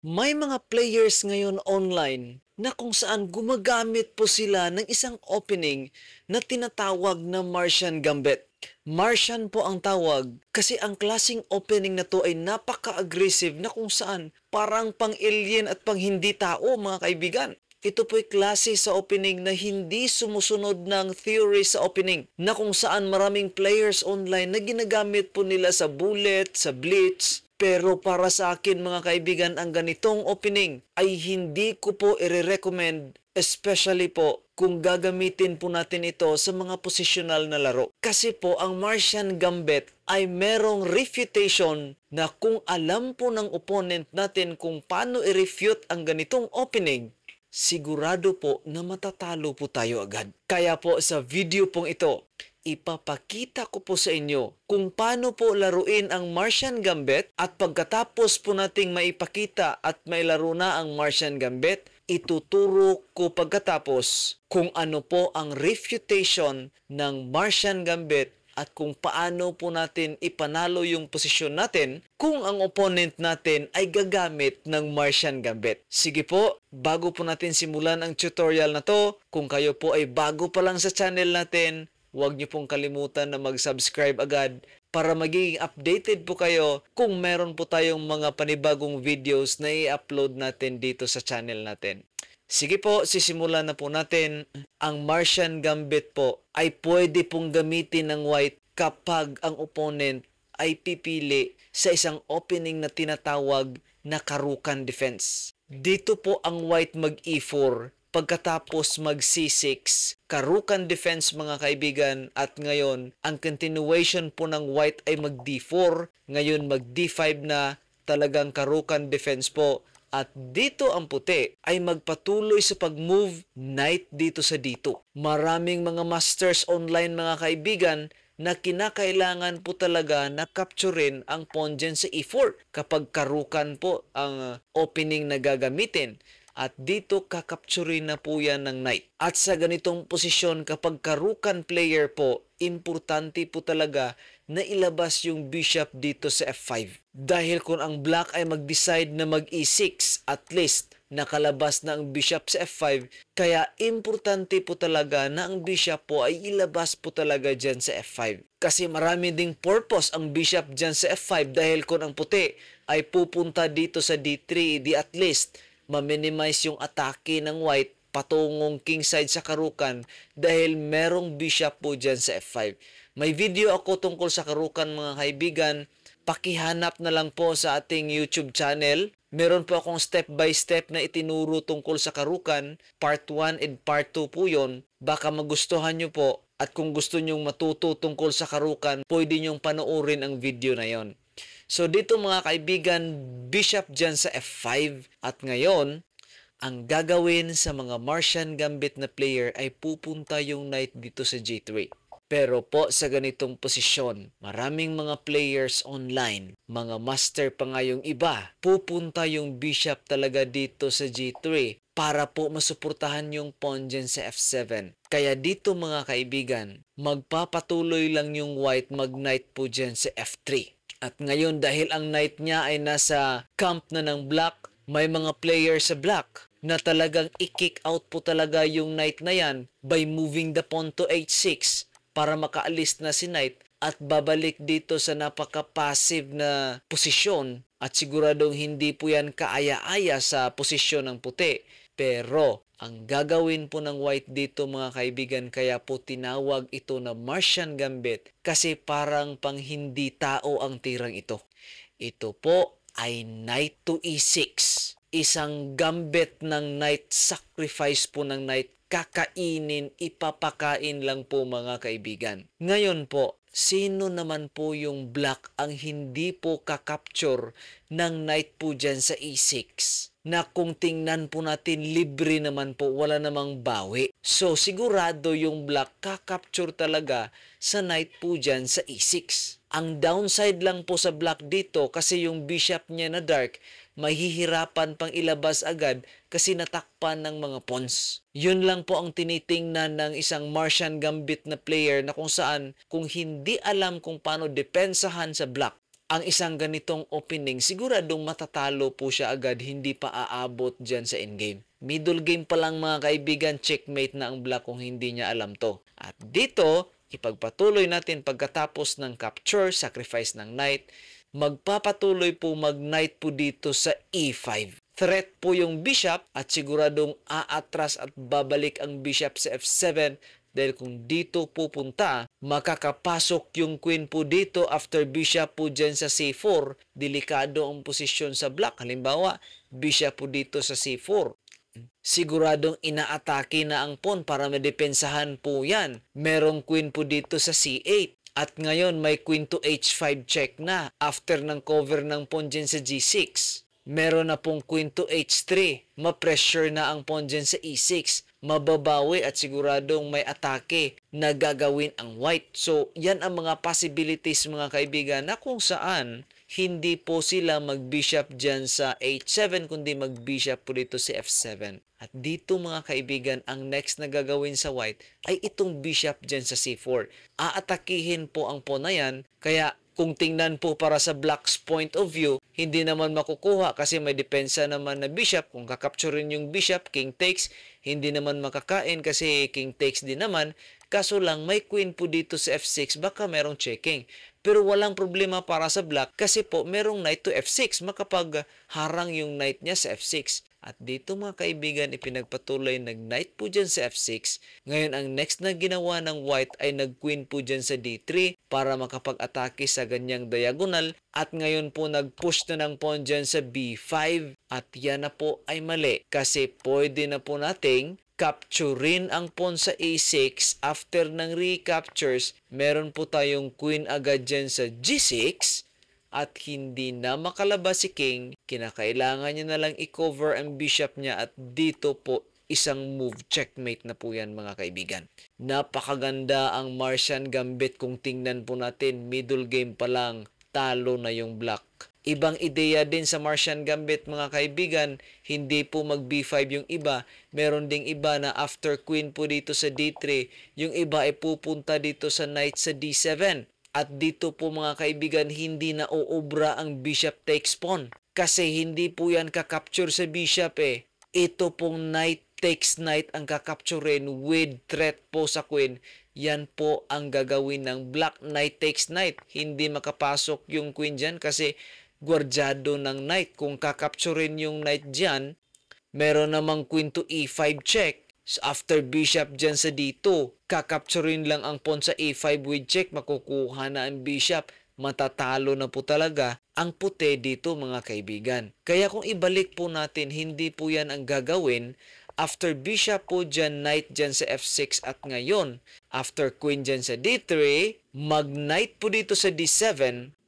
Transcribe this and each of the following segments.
May mga players ngayon online na kung saan gumagamit po sila ng isang opening na tinatawag na Martian Gambit. Martian po ang tawag kasi ang klasing opening na to ay napaka-aggressive na kung saan parang pang-alien at pang-hindi tao mga kaibigan. Ito po'y klase sa opening na hindi sumusunod ng theory sa opening na kung saan maraming players online na ginagamit po nila sa bullet, sa blitz, pero para sa akin mga kaibigan, ang ganitong opening ay hindi ko po i-recommend especially po kung gagamitin po natin ito sa mga positional na laro. Kasi po ang Martian Gambit ay merong refutation na kung alam po ng opponent natin kung paano i-refute ang ganitong opening, sigurado po na matatalo po tayo agad. Kaya po sa video pong ito, ipapakita ko po sa inyo kung paano po laruin ang Martian Gambit at pagkatapos po nating maipakita at mailaro na ang Martian Gambit, ituturo ko pagkatapos kung ano po ang refutation ng Martian Gambit at kung paano po natin ipanalo yung posisyon natin kung ang opponent natin ay gagamit ng Martian Gambit. Sige po, bago po natin simulan ang tutorial na to, kung kayo po ay bago pa lang sa channel natin, Huwag niyo pong kalimutan na mag-subscribe agad para maging updated po kayo kung meron po tayong mga panibagong videos na i-upload natin dito sa channel natin. Sige po, sisimulan na po natin. Ang Martian Gambit po ay pwede pong gamitin ng white kapag ang opponent ay pipili sa isang opening na tinatawag na karukan defense. Dito po ang white mag e4 pagkatapos mag C6, Karukan defense mga kaibigan at ngayon ang continuation po ng white ay mag D4, ngayon mag D5 na talagang Karukan defense po at dito ang puti ay magpatuloy sa pag-move knight dito sa dito. Maraming mga masters online mga kaibigan na kinakailangan po talaga na capturein ang pawn dyan sa e4 kapag karukan po ang uh, opening na gagamitin at dito kakapturin na po yan ng knight. At sa ganitong posisyon kapag karukan player po, importante po talaga na ilabas yung bishop dito sa f5. Dahil kung ang black ay mag-decide na mag e6, at least nakalabas na ang bishop sa f5, kaya importante po talaga na ang bishop po ay ilabas po talaga dyan sa f5. Kasi marami ding purpose ang bishop dyan sa f5 dahil kung ang puti ay pupunta dito sa d3, di at least ma-minimize yung atake ng white patungong kingside sa karukan dahil merong bishop po dyan sa F5. May video ako tungkol sa karukan mga kaibigan. Pakihanap na lang po sa ating YouTube channel. Meron po akong step by step na itinuro tungkol sa karukan. Part 1 and part 2 po yon. Baka magustuhan nyo po. At kung gusto nyong matuto tungkol sa karukan, pwede nyong panoorin ang video na yon. So dito mga kaibigan, bishop dyan sa F5 at ngayon, ang gagawin sa mga Martian Gambit na player ay pupunta yung knight dito sa G3. Pero po sa ganitong posisyon, maraming mga players online, mga master pa nga yung iba, pupunta yung bishop talaga dito sa G3 para po masuportahan yung pawn dyan sa F7. Kaya dito mga kaibigan, magpapatuloy lang yung white mag-knight po dyan sa F3. At ngayon dahil ang night niya ay nasa camp na ng Black, may mga player sa Black na talagang i-kick out po talaga yung Knight na yan by moving the pawn to h6 para makaalis na si Knight at babalik dito sa napaka-passive na posisyon at siguradong hindi po yan kaaya-aya sa posisyon ng puti. Pero, ang gagawin po ng White dito mga kaibigan, kaya po tinawag ito na Martian Gambit kasi parang pang hindi tao ang tirang ito. Ito po ay Knight to E6. Isang gambit ng Knight, sacrifice po ng Knight, kakainin, ipapakain lang po mga kaibigan. Ngayon po, sino naman po yung black ang hindi po kakapture ng knight po dyan sa e6? na kung tingnan po natin libre naman po, wala namang bawi. So sigurado yung black kakapture talaga sa knight po dyan sa e6. Ang downside lang po sa black dito kasi yung bishop niya na dark, mahihirapan pang ilabas agad kasi natakpan ng mga pawns. Yun lang po ang tinitingnan ng isang Martian Gambit na player na kung saan kung hindi alam kung paano depensahan sa black, ang isang ganitong opening, siguradong matatalo po siya agad, hindi pa aabot dyan sa in-game. Middle game pa lang mga kaibigan, checkmate na ang black kung hindi niya alam to. At dito, ipagpatuloy natin pagkatapos ng capture, sacrifice ng knight, magpapatuloy po mag-knight po dito sa e5. Threat po yung bishop at siguradong aatras at babalik ang bishop sa f7 dahil kung dito pupunta, makakapasok yung queen po dito after bishop po dyan sa c4. Delikado ang posisyon sa black. Halimbawa, bishop po dito sa c4. Siguradong inaatake na ang pawn para madepensahan po yan. Merong queen po dito sa c8. At ngayon may queen to h5 check na after ng cover ng pawn dyan sa g6 meron na pong quinto H3. Ma-pressure na ang pawn dyan sa E6. Mababawi at siguradong may atake na gagawin ang white. So, yan ang mga possibilities mga kaibigan na kung saan hindi po sila mag-bishop dyan sa H7 kundi mag-bishop po dito si F7. At dito mga kaibigan, ang next na gagawin sa white ay itong bishop dyan sa C4. Aatakihin po ang pawn na yan kaya kung tingnan po para sa Black's point of view, hindi naman makukuha kasi may depensa naman na bishop. Kung kakapturin yung bishop, king takes, hindi naman makakain kasi king takes din naman. Kaso lang may queen po dito sa f6, baka merong checking. Pero walang problema para sa black kasi po merong knight to f6, makapagharang yung knight niya sa f6. At dito mga kaibigan, ipinagpatuloy nag-knight po dyan sa f6. Ngayon ang next na ginawa ng white ay nag-queen po dyan sa d3 para makapag-atake sa ganyang diagonal. At ngayon po nag-push na ng pawn dyan sa b5. At yan na po ay mali kasi pwede na po nating capturein ang pawn sa a6 after ng recaptures meron po tayong queen agad dyan sa g6 at hindi na makalabas si King, kinakailangan niya na lang i-cover ang bishop niya at dito po isang move checkmate na po yan mga kaibigan. Napakaganda ang Martian Gambit kung tingnan po natin middle game pa lang talo na yung black. Ibang ideya din sa Martian Gambit mga kaibigan, hindi po mag B5 yung iba. Meron ding iba na after queen po dito sa D3, yung iba ay pupunta dito sa knight sa D7. At dito po mga kaibigan, hindi na uubra ang Bishop takes pawn. Kasi hindi po yan kakapture sa Bishop eh. Ito pong knight takes knight ang kakapturein with threat po sa queen. Yan po ang gagawin ng black knight takes knight. Hindi makapasok yung queen dyan kasi gwardyado ng knight. Kung kakapturein yung knight dyan, meron namang queen to e5 check After bishop dyan sa dito, kakapturin lang ang pawn sa a5 with check, makukuha na ang bishop. Matatalo na po talaga ang puti dito mga kaibigan. Kaya kung ibalik po natin, hindi po yan ang gagawin. After bishop po dyan, knight dyan sa f6 at ngayon, after queen dyan sa d3, mag-knight po dito sa d7,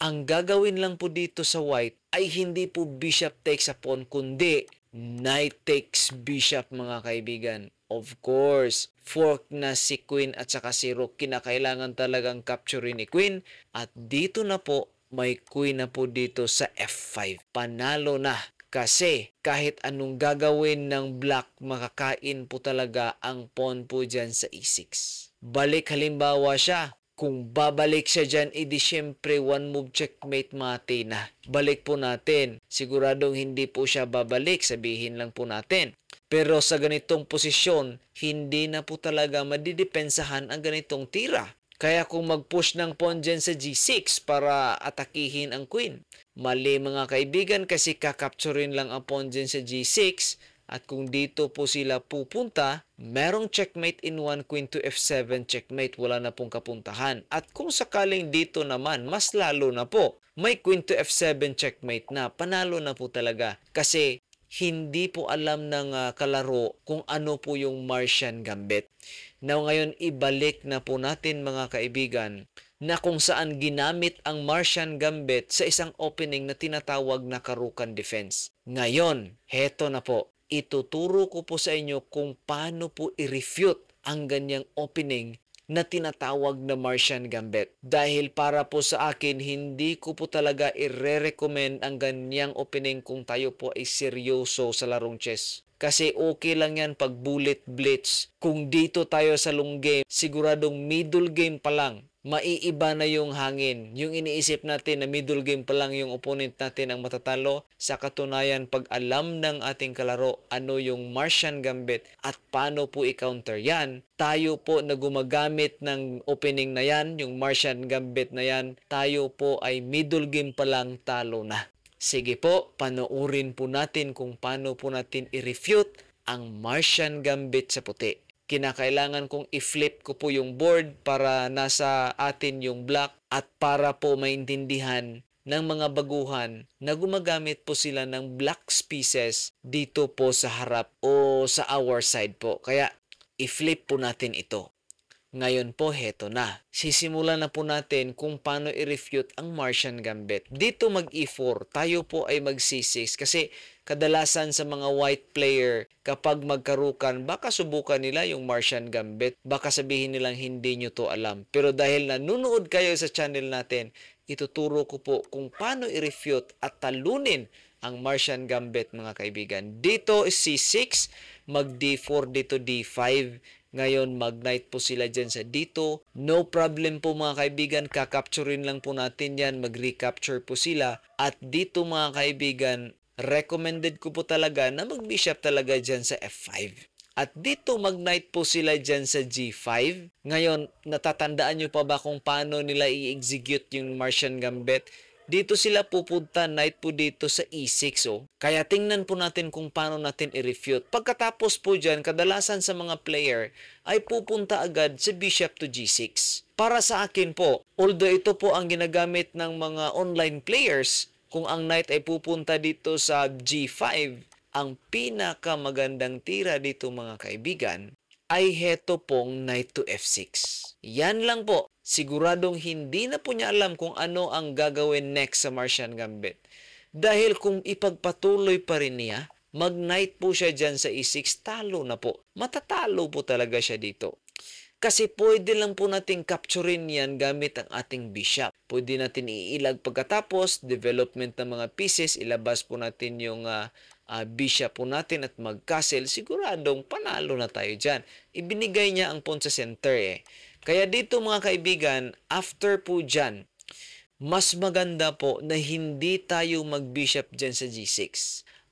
ang gagawin lang po dito sa white ay hindi po bishop takes a pawn, kundi knight takes bishop mga kaibigan. Of course, fork na si Queen at saka si Rook. Kinakailangan talagang capture ni Queen. At dito na po, may Queen na po dito sa F5. Panalo na. Kasi kahit anong gagawin ng black, makakain po talaga ang pawn po dyan sa E6. Balik halimbawa siya, kung babalik siya dyan, edi syempre one move checkmate mate na. Balik po natin. Siguradong hindi po siya babalik, sabihin lang po natin. Pero sa ganitong posisyon, hindi na po talaga madidepensahan ang ganitong tira. Kaya kung mag-push ng pawn dyan sa g6 para atakihin ang queen. Mali mga kaibigan kasi kakapturin lang ang pawn dyan sa g6 at kung dito po sila pupunta, merong checkmate in 1 queen to f7 checkmate wala na pong kapuntahan. At kung sakaling dito naman, mas lalo na po. May queen to f7 checkmate na, panalo na po talaga. Kasi hindi po alam ng uh, kalaro kung ano po yung Martian Gambit. Now ngayon ibalik na po natin mga kaibigan na kung saan ginamit ang Martian Gambit sa isang opening na tinatawag na Karukan Defense. Ngayon, heto na po. Ituturo ko po sa inyo kung paano po i-refute ang ganyang opening na tinatawag na Martian Gambit. Dahil para po sa akin, hindi ko po talaga i-recommend ang ganyang opening kung tayo po ay seryoso sa larong chess. Kasi okay lang yan pag bullet blitz. Kung dito tayo sa long game, siguradong middle game pa lang maiiba na yung hangin. Yung iniisip natin na middle game pa lang yung opponent natin ang matatalo. Sa katunayan, pag alam ng ating kalaro ano yung Martian Gambit at paano po i-counter yan, tayo po na gumagamit ng opening na yan, yung Martian Gambit na yan, tayo po ay middle game pa lang talo na. Sige po, panoorin po natin kung paano po natin i-refute ang Martian Gambit sa puti kinakailangan kong i-flip ko po yung board para nasa atin yung black at para po maintindihan ng mga baguhan na gumagamit po sila ng black pieces dito po sa harap o sa our side po. Kaya i-flip po natin ito. Ngayon po, heto na. Sisimulan na po natin kung paano i-refute ang Martian Gambit. Dito mag-E4, tayo po ay mag-C6 kasi kadalasan sa mga white player, kapag magkarukan, baka subukan nila yung Martian Gambit. Baka sabihin nilang hindi nyo to alam. Pero dahil nanunood kayo sa channel natin, ituturo ko po kung paano i-refute at talunin ang Martian Gambit mga kaibigan. Dito is C6, mag D4, dito D5, ngayon, mag po sila dyan sa dito. No problem po mga kaibigan, kakapturein lang po natin yan, mag-recapture po sila. At dito mga kaibigan, recommended ko po talaga na mag-bishop talaga dyan sa F5. At dito mag-knight po sila dyan sa G5. Ngayon, natatandaan nyo pa ba kung paano nila i-execute yung Martian Gambit? Dito sila pupunta night po dito sa E6. Oh. Kaya tingnan po natin kung paano natin i-refute. Pagkatapos po dyan, kadalasan sa mga player ay pupunta agad sa bishop to G6. Para sa akin po, although ito po ang ginagamit ng mga online players, kung ang knight ay pupunta dito sa G5, ang pinakamagandang tira dito mga kaibigan ay heto pong knight to f6. Yan lang po. Siguradong hindi na po niya alam kung ano ang gagawin next sa Martian Gambit. Dahil kung ipagpatuloy pa rin niya, mag-knight po siya dyan sa e6, talo na po. Matatalo po talaga siya dito. Kasi pwede lang po nating capturein yan gamit ang ating bishop. Pwede natin iilag pagkatapos, development ng mga pieces, ilabas po natin yung uh, uh, ah, bishop po natin at magcastle, siguradong panalo na tayo dyan. Ibinigay niya ang pawn sa Center eh. Kaya dito mga kaibigan, after po dyan, mas maganda po na hindi tayo mag-bishop dyan sa G6.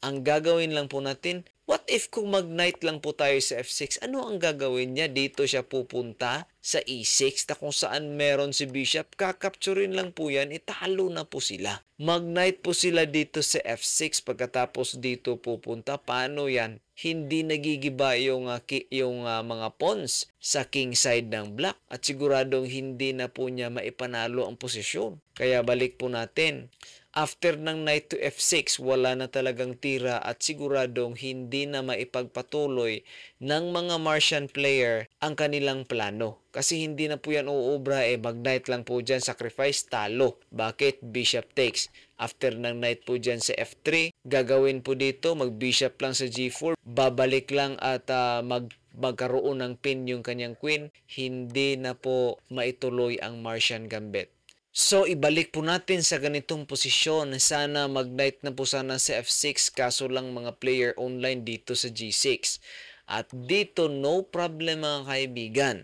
Ang gagawin lang po natin, what if kung mag-knight lang po tayo sa F6, ano ang gagawin niya? Dito siya pupunta sa E6 na kung saan meron si Bishop, kakapturin lang po yan, italo na po sila. Mag-knight po sila dito sa F6 pagkatapos dito pupunta, paano yan? Hindi nagigiba yung, uh, yung uh, mga pawns sa king side ng black at siguradong hindi na po niya maipanalo ang posisyon. Kaya balik po natin after ng knight to f6, wala na talagang tira at siguradong hindi na maipagpatuloy ng mga Martian player ang kanilang plano. Kasi hindi na po yan uubra eh, mag-knight lang po dyan, sacrifice, talo. Bakit? Bishop takes. After ng knight po dyan sa f3, gagawin po dito, mag-bishop lang sa g4, babalik lang at uh, mag magkaroon ng pin yung kanyang queen, hindi na po maituloy ang Martian Gambit. So ibalik po natin sa ganitong posisyon. Sana mag-knight na po sana si F6 kaso lang mga player online dito sa G6. At dito no problem mga kaibigan.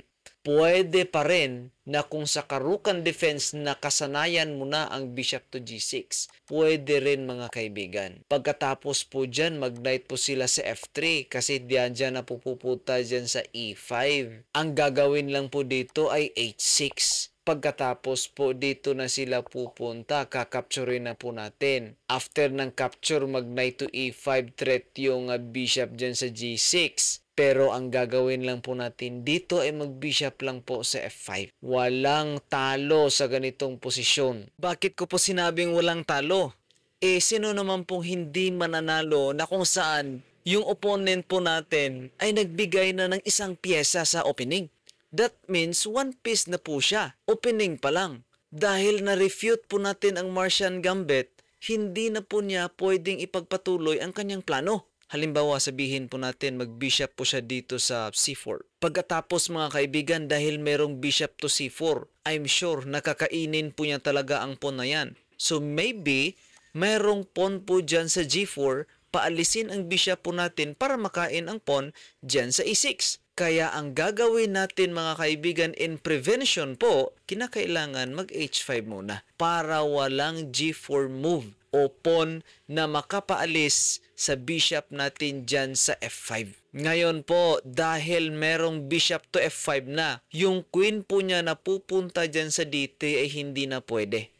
Pwede pa rin na kung sa karukan defense na kasanayan mo na ang bishop to g6. Pwede rin mga kaibigan. Pagkatapos po dyan, mag po sila sa f3 kasi diyan dyan na pupupunta dyan sa e5. Ang gagawin lang po dito ay h6. Pagkatapos po dito na sila pupunta, kakapture na po natin. After ng capture, mag knight to e5 threat yung ah, bishop dyan sa g6. Pero ang gagawin lang po natin dito ay magbishop lang po sa F5. Walang talo sa ganitong posisyon. Bakit ko po sinabing walang talo? Eh, sino naman pong hindi mananalo na kung saan yung opponent po natin ay nagbigay na ng isang piyesa sa opening? That means one piece na po siya, opening pa lang. Dahil na-refute po natin ang Martian Gambit, hindi na po niya pwedeng ipagpatuloy ang kanyang plano. Halimbawa, sabihin po natin mag-bishop po siya dito sa C4. Pagkatapos mga kaibigan, dahil merong bishop to C4, I'm sure nakakainin po niya talaga ang pawn na yan. So maybe, merong pawn po dyan sa G4, paalisin ang bishop po natin para makain ang pawn dyan sa E6. Kaya ang gagawin natin mga kaibigan in prevention po, kinakailangan mag-H5 muna para walang G4 move o pawn na makapaalis sa bishop natin dyan sa F5. Ngayon po, dahil merong bishop to F5 na, yung queen po niya na pupunta dyan sa D3 ay hindi na pwede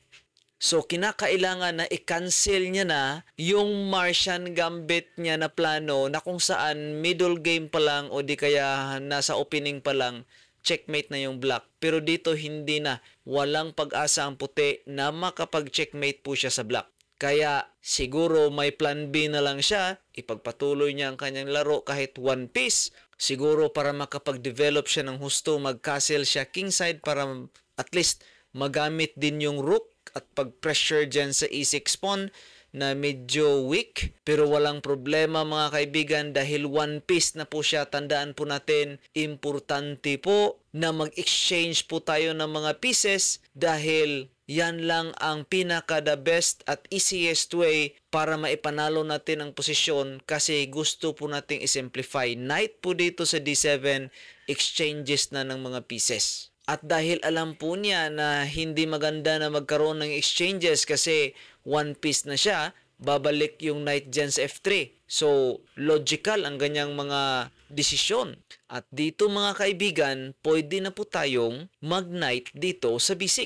So, kinakailangan na i-cancel niya na yung Martian Gambit niya na plano na kung saan middle game pa lang o di kaya nasa opening pa lang, checkmate na yung black. Pero dito hindi na. Walang pag-asa ang puti na makapag-checkmate po siya sa black. Kaya siguro may plan B na lang siya, ipagpatuloy niya ang kanyang laro kahit one piece. Siguro para makapag-develop siya ng husto, mag siya kingside para at least magamit din yung rook at pag-pressure dyan sa E6-pawn na medyo weak pero walang problema mga kaibigan dahil one piece na po siya tandaan po natin importante po na mag-exchange po tayo ng mga pieces dahil yan lang ang pinaka the best at easiest way para maipanalo natin ang posisyon kasi gusto po nating i-simplify. Knight po dito sa D7, exchanges na ng mga pieces. At dahil alam po niya na hindi maganda na magkaroon ng exchanges kasi one piece na siya, babalik yung Knight Gens F3. So, logical ang ganyang mga desisyon. At dito mga kaibigan, pwede na po tayong mag-knight dito sa B6.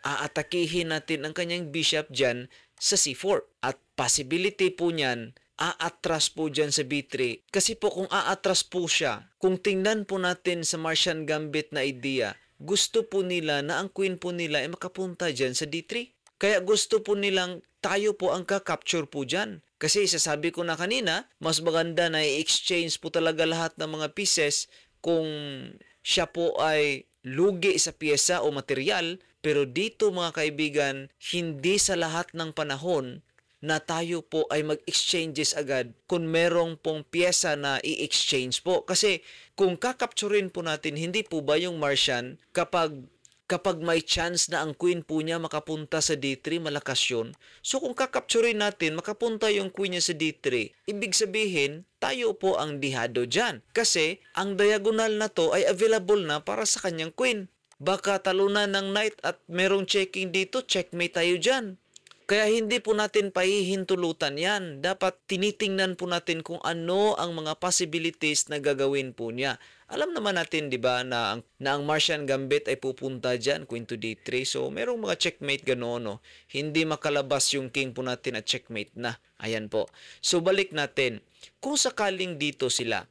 Aatakihin natin ang kanyang bishop dyan sa C4. At possibility po niyan aatras po dyan sa B3. Kasi po kung aatras po siya, kung tingnan po natin sa Martian Gambit na idea, gusto po nila na ang queen po nila ay makapunta dyan sa D3. Kaya gusto po nilang tayo po ang ka-capture po dyan. Kasi sasabi ko na kanina, mas maganda na i-exchange po talaga lahat ng mga pieces kung siya po ay lugi sa piyesa o material. Pero dito mga kaibigan, hindi sa lahat ng panahon na tayo po ay mag-exchanges agad kung merong pong pyesa na i-exchange po. Kasi kung kakapturin po natin, hindi po ba yung Martian kapag kapag may chance na ang queen po niya makapunta sa D3, malakas yun. So kung kakapturin natin, makapunta yung queen niya sa D3, ibig sabihin, tayo po ang dihado dyan. Kasi ang diagonal na to ay available na para sa kanyang queen. Baka talunan ng knight at merong checking dito, checkmate tayo dyan. Kaya hindi po natin paihintulutan yan. Dapat tinitingnan po natin kung ano ang mga possibilities na gagawin po niya. Alam naman natin, di ba, na, ang, na ang Martian Gambit ay pupunta dyan, Queen to D3. So, merong mga checkmate ganoon, no? Hindi makalabas yung king po natin at checkmate na. Ayan po. So, balik natin. Kung sakaling dito sila,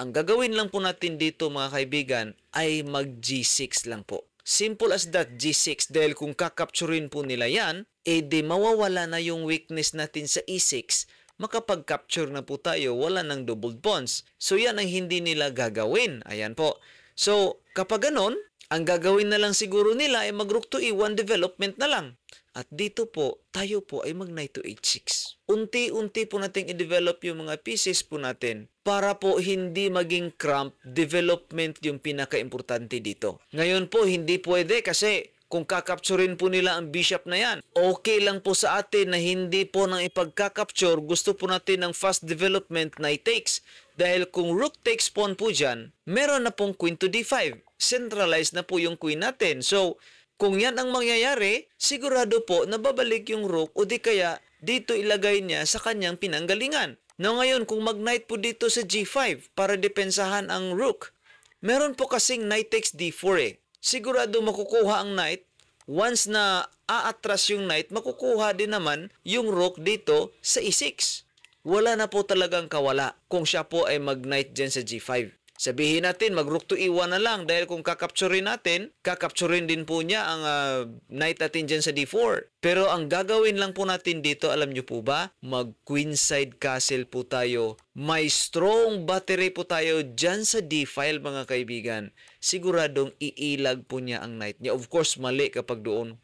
ang gagawin lang po natin dito mga kaibigan ay mag G6 lang po. Simple as that, G6. Dahil kung kakapturin po nila yan, eh di mawawala na yung weakness natin sa E6. Makapag-capture na po tayo, wala ng doubled bonds. So yan ang hindi nila gagawin. Ayan po. So kapag ganon, ang gagawin na lang siguro nila ay mag rook to E1 development na lang. At dito po, tayo po ay mag 9286. Unti-unti po nating i-develop yung mga pieces po natin para po hindi maging cramp development yung pinaka-importante dito. Ngayon po, hindi pwede kasi kung kakapturin po nila ang bishop na yan, okay lang po sa atin na hindi po nang ipagkakapture, gusto po natin ng fast development na i-takes. Dahil kung rook takes pawn po dyan, meron na pong queen to d5. Centralized na po yung queen natin. So, kung yan ang mangyayari, sigurado po na babalik yung rook o di kaya dito ilagay niya sa kanyang pinanggalingan. Now ngayon, kung mag-knight po dito sa g5 para depensahan ang rook, meron po kasing knight takes d4 eh sigurado makukuha ang knight. Once na aatras yung knight, makukuha din naman yung rook dito sa e6. Wala na po talagang kawala kung siya po ay mag-knight dyan sa g5. Sabihin natin, mag-rook to e1 na lang dahil kung kakapturin natin, kakapturin din po niya ang uh, knight natin dyan sa d4. Pero ang gagawin lang po natin dito, alam nyo po ba, mag-queenside castle po tayo. May strong battery po tayo dyan sa d-file mga kaibigan siguradong iilag po niya ang knight niya. Of course, mali kapag doon.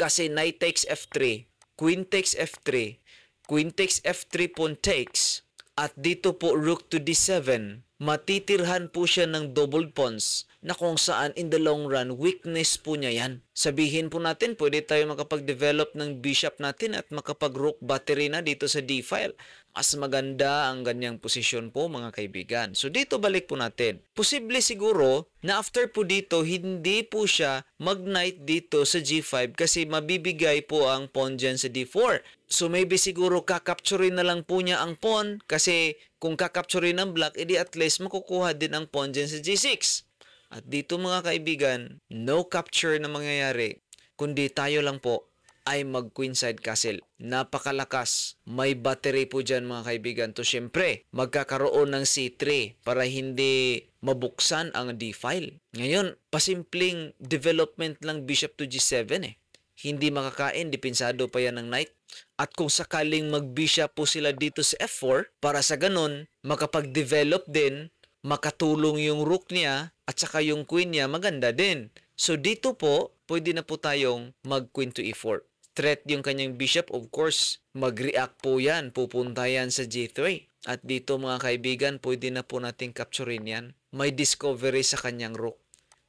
Kasi knight takes f3, queen takes f3, queen takes f3 pawn takes, at dito po rook to d7 matitirhan po siya ng double pawns na kung saan in the long run, weakness po niya yan. Sabihin po natin, pwede tayo makapag-develop ng bishop natin at makapag-rook battery na dito sa d-file. Mas maganda ang ganyang posisyon po mga kaibigan. So dito balik po natin. Posible siguro na after po dito, hindi po siya mag-knight dito sa g5 kasi mabibigay po ang pawn dyan sa d4. So maybe siguro kakapturein na lang po niya ang pawn kasi kung kakapturin ang black, edi at least makukuha din ang pawn sa g6. At dito mga kaibigan, no capture na mangyayari, kundi tayo lang po ay mag queenside castle. Napakalakas. May battery po dyan mga kaibigan. To syempre, magkakaroon ng C3 para hindi mabuksan ang D-file. Ngayon, pasimpleng development lang bishop to G7 eh. Hindi makakain, dipensado pa yan ng knight. At kung sakaling magbisya po sila dito sa F4, para sa ganun, makapag-develop din, makatulong yung rook niya at saka yung queen niya, maganda din. So dito po, pwede na po tayong mag-queen to E4. Threat yung kanyang bishop, of course, mag-react po yan, pupunta yan sa G3. At dito mga kaibigan, pwede na po nating capturein yan. May discovery sa kanyang rook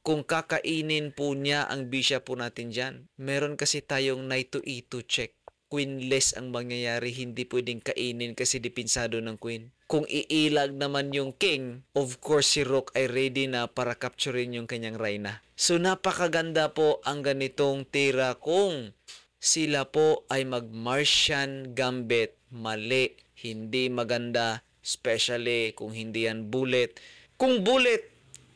kung kakainin po niya ang bishop po natin dyan. Meron kasi tayong knight to e2 check queenless ang mangyayari, hindi pwedeng kainin kasi dipinsado ng queen. Kung iilag naman yung king, of course si Rook ay ready na para capturein yung kanyang reyna. So napakaganda po ang ganitong tira kung sila po ay mag-Martian Gambit. Mali, hindi maganda, especially kung hindi yan bullet. Kung bullet,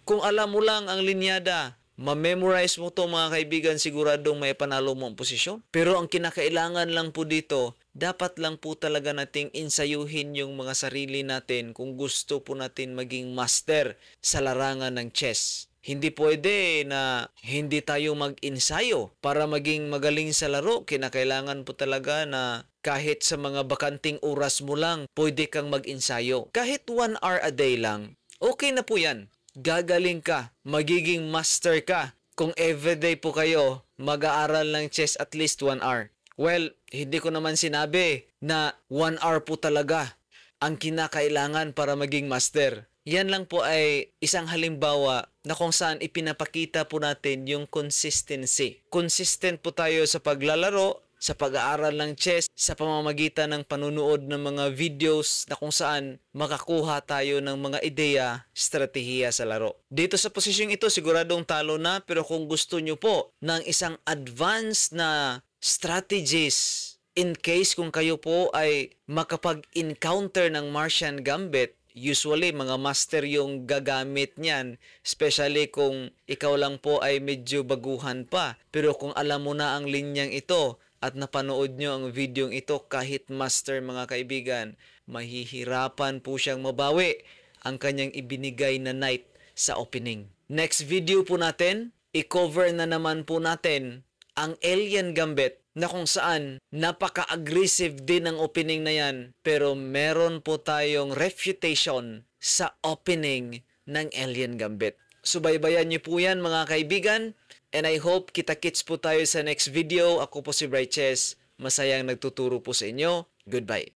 kung alam mo lang ang linyada, Ma-memorize mo to mga kaibigan, siguradong may panalo mo ang posisyon. Pero ang kinakailangan lang po dito, dapat lang po talaga nating insayuhin yung mga sarili natin kung gusto po natin maging master sa larangan ng chess. Hindi pwede na hindi tayo mag-insayo para maging magaling sa laro. Kinakailangan po talaga na kahit sa mga bakanting oras mo lang, pwede kang mag-insayo. Kahit one hour a day lang, okay na po yan gagaling ka, magiging master ka kung everyday po kayo mag-aaral ng chess at least 1 hour. Well, hindi ko naman sinabi na 1 hour po talaga ang kinakailangan para maging master. Yan lang po ay isang halimbawa na kung saan ipinapakita po natin yung consistency. Consistent po tayo sa paglalaro sa pag-aaral ng chess sa pamamagitan ng panunood ng mga videos na kung saan makakuha tayo ng mga ideya, strategiya sa laro. Dito sa posisyong ito, siguradong talo na pero kung gusto nyo po ng isang advanced na strategies in case kung kayo po ay makapag-encounter ng Martian Gambit, usually mga master yung gagamit niyan, especially kung ikaw lang po ay medyo baguhan pa. Pero kung alam mo na ang linyang ito, at napanood nyo ang videong ito kahit master mga kaibigan, mahihirapan po siyang mabawi ang kanyang ibinigay na night sa opening. Next video po natin, i-cover na naman po natin ang Alien Gambit na kung saan napaka-aggressive din ang opening na yan pero meron po tayong refutation sa opening ng Alien Gambit. Subaybayan niyo po yan mga kaibigan And I hope kita-kits po tayo sa next video. Ako po si Bright Chess. Masayang nagtuturo po sa inyo. Goodbye.